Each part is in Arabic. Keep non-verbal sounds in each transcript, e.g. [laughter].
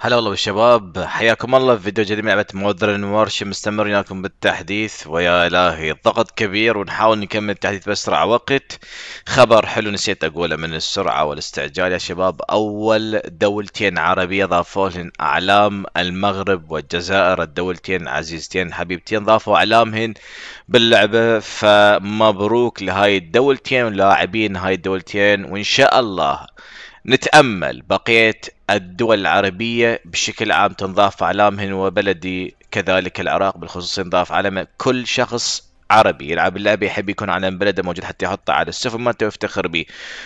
هلا والله بالشباب حياكم الله في فيديو جديد من لعبة مودرن وارش مستمرين لكم بالتحديث ويا الهي الضغط كبير ونحاول نكمل التحديث بأسرع وقت خبر حلو نسيت أقوله من السرعة والاستعجال يا شباب أول دولتين عربية ضافوا لهن أعلام المغرب والجزائر الدولتين عزيزتين حبيبتين ضافوا أعلامهن باللعبة فمبروك لهاي الدولتين ولاعبين هاي الدولتين وإن شاء الله نتأمل بقية الدول العربية بشكل عام تنضاف أعلامهن وبلدي كذلك العراق بالخصوص ينضاف علم كل شخص عربي يلعب اللعبة يحب يكون علم بلده موجود حتى يحطه على السفن مالته ويفتخر به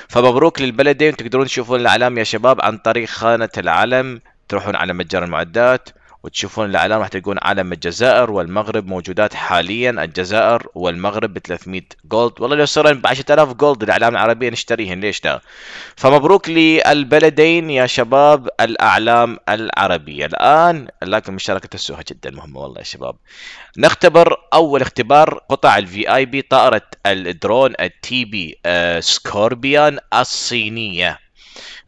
فمبروك للبلدين تقدرون تشوفون الأعلام يا شباب عن طريق خانة العلم تروحون على متجر المعدات وتشوفون الاعلان راح تلقون علم الجزائر والمغرب موجودات حاليا الجزائر والمغرب ب 300 جولد والله لو صرنا ب 10000 جولد الاعلام العربيه نشتريهن ليش لا فمبروك للبلدين يا شباب الاعلام العربيه الان لكن مشاركه السوها جدا مهمه والله يا شباب نختبر اول اختبار قطع الفي اي بي طائره الدرون التي بي آه، سكوربيان الصينيه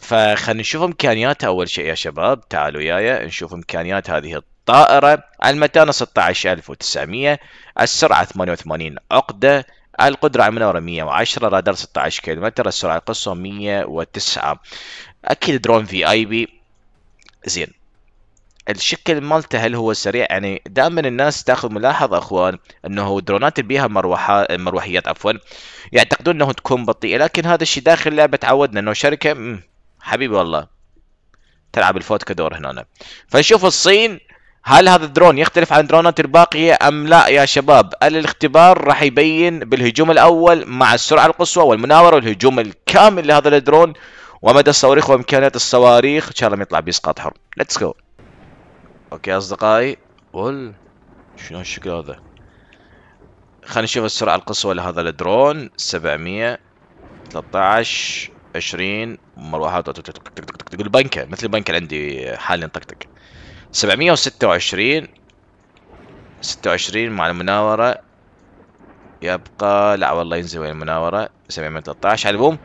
فخلينا نشوف امكانياتها اول شيء يا شباب تعالوا وياي نشوف امكانيات هذه الطائره المتانه 16900 السرعه 88 عقده القدرة على المناورة 110 رادار 16 كم السرعة القصوى 109 أكيد درون في اي بي زين الشكل مالته هل هو سريع يعني دائما الناس تاخذ ملاحظه اخوان انه درونات بيها مروحات مروحيات عفوا يعتقدون انه تكون بطيئه لكن هذا الشيء داخل اللعبه تعودنا انه شركه حبيبي والله تلعب الفوتكا دور هنا فنشوف الصين هل هذا الدرون يختلف عن الدرونات الباقية أم لا يا شباب الاختبار راح يبين بالهجوم الأول مع السرعة القصوى والمناورة والهجوم الكامل لهذا الدرون ومدى الصواريخ وإمكانيات الصواريخ إن شاء الله ما يطلع بإسقاط حر ليتس جو أوكي أصدقائي قول شنو الشكل هذا خلينا نشوف السرعة القصوى لهذا الدرون 713 20 مروحات تقول بنكه مثل البنكه اللي عندي حاليا طقطق 726 26 مع المناوره يبقى لا والله ينزل وين المناوره 713 على العموم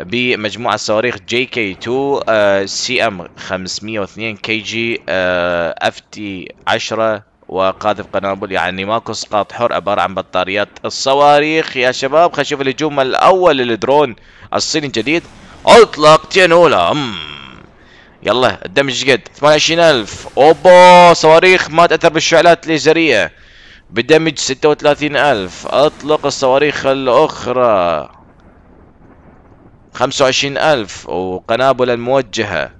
بمجموعه صواريخ جي كي 2 سي ام 502 كي جي اف تي 10 وقاذف قنابل يعني ماكو اسقاط حر عباره عن بطاريات الصواريخ يا شباب خلينا نشوف الهجوم الاول للدرون الصيني الجديد اطلق تينولا ام يلا الدمج قد 28000 اوبا صواريخ ما تاثر بالشعلات الليزريه بدمج 36000 اطلق الصواريخ الاخرى 25000 وقنابل الموجهه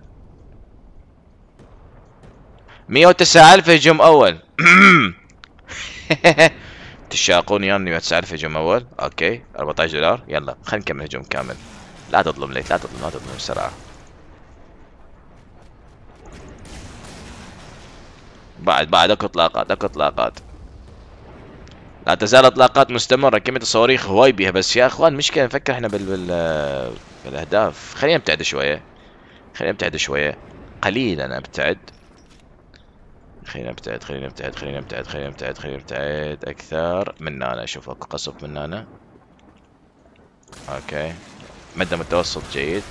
109000 هجوم اول [coughs] تشاقون يعني ما هجوم اول اوكي 14 دولار يلا خلينا نكمل هجوم كامل لا تظلم ليت لا تظلم لا تظلم بسرعه بعد بعد اكو اطلاقات اكو اطلاقات لا تزال اطلاقات مستمره كميه الصواريخ هواي بيها بس يا اخوان مشكله نفكر احنا بال, بال... بالاهداف خلينا نبتعد شويه خلينا نبتعد شويه قليلا ابتعد خلينا ابتعد خلينا ابتعد خلينا ابتعد خلينا ابتعد خلينا ابتعد اكثر من هنا اشوف اكو قصف من هنا اوكي مدى متوسط جيد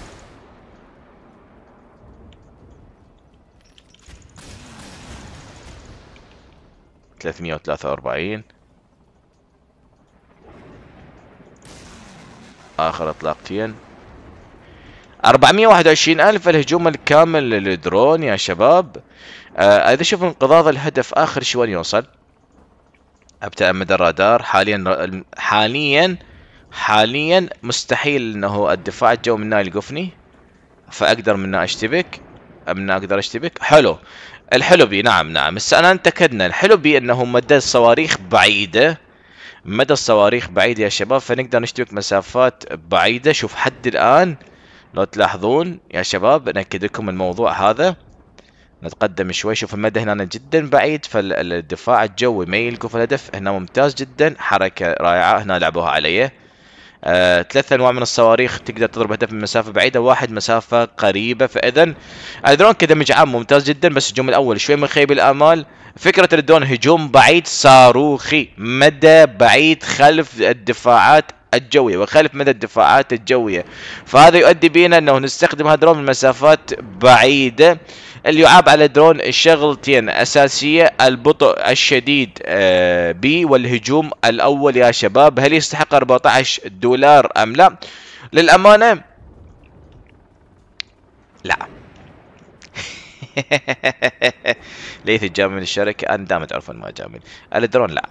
ثلاثمية وثلاثة واربعين اخر اطلاقتين 421 ألف الهجوم الكامل للدرون يا شباب آه إذا شوف انقضاض الهدف آخر وين يوصل أبتعد مدى الرادار حاليا حاليا حاليا مستحيل انه الدفاع الجو من هنا يلقفني فاقدر منا اشتبك من اقدر اشتبك حلو الحلو بي نعم نعم هسه انا انتكدنا الحلو بي انه مدى الصواريخ بعيده مدى الصواريخ بعيدة يا شباب فنقدر نشتبك مسافات بعيده شوف حد الان لو تلاحظون يا شباب نأكد لكم الموضوع هذا نتقدم شوي شوف المدى هنا جدا بعيد فالدفاع الجوي ما يلقوا في الهدف هنا ممتاز جدا حركة رائعة هنا لعبوها عليه آه، ثلاث انواع من الصواريخ تقدر تضرب هدف من مسافه بعيده واحد مسافه قريبه فاذا الدرون كدمج عام ممتاز جدا بس الهجوم الاول شوي من خيب الامال فكره الدرون هجوم بعيد صاروخي مدى بعيد خلف الدفاعات الجوية ويخالف مدى الدفاعات الجوية فهذا يؤدي بنا أنه نستخدم هذا الدرون من مسافات بعيدة اللي يعاب على درون شغلتين أساسية البطء الشديد آه، بي والهجوم الأول يا شباب هل يستحق 14 دولار أم لا للأمانة لا [laughs] ليث الجامل الشركة أنا دائما تعرفون ما أجامل الدرون لا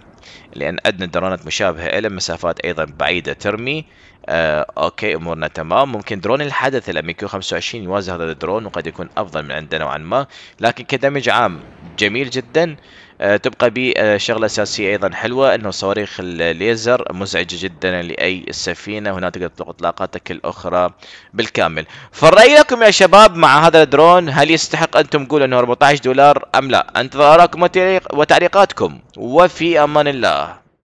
لأن أدنى درونات مشابهة إلى مسافات أيضا بعيدة ترمي آه، أوكي أمورنا تمام ممكن درون الحدث الأميكيو 25 يوازي هذا الدرون وقد يكون أفضل من عندنا نوعا ما لكن كدمج عام جميل جدا آه، تبقى به شغلة أساسية أيضا حلوة أنه صواريخ الليزر مزعجة جدا لأي سفينة هنا تقدر تطلق إطلاقاتك الأخرى بالكامل فالرأي لكم يا شباب مع هذا الدرون هل يستحق أنتم تقولوا أنه 14 دولار أم لا أنتظر آراءكم وتعليقاتكم وفي أمان الله